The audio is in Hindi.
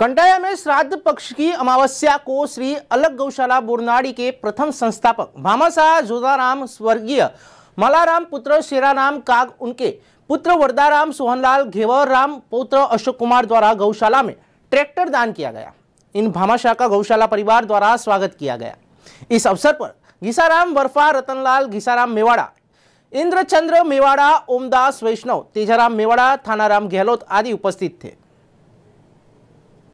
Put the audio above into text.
कंटाया में श्राद्ध पक्ष की अमावस्या को श्री अलग गौशाला बुरनाड़ी के प्रथम संस्थापक भामाशाह जोधाराम स्वर्गीय मलाराम पुत्र शेराराम काग उनके पुत्र वरदाराम सोहनलाल घेवर राम पुत्र अशोक कुमार द्वारा गौशाला में ट्रैक्टर दान किया गया इन भामाशाह का गौशाला परिवार द्वारा स्वागत किया गया इस अवसर पर घीसाराम बर्फा रतनलाल घीसाराम मेवाड़ा इंद्रचंद्र मेवाड़ा ओमदास वैष्णव तेजाराम मेवाड़ा थानाराम गहलोत आदि उपस्थित थे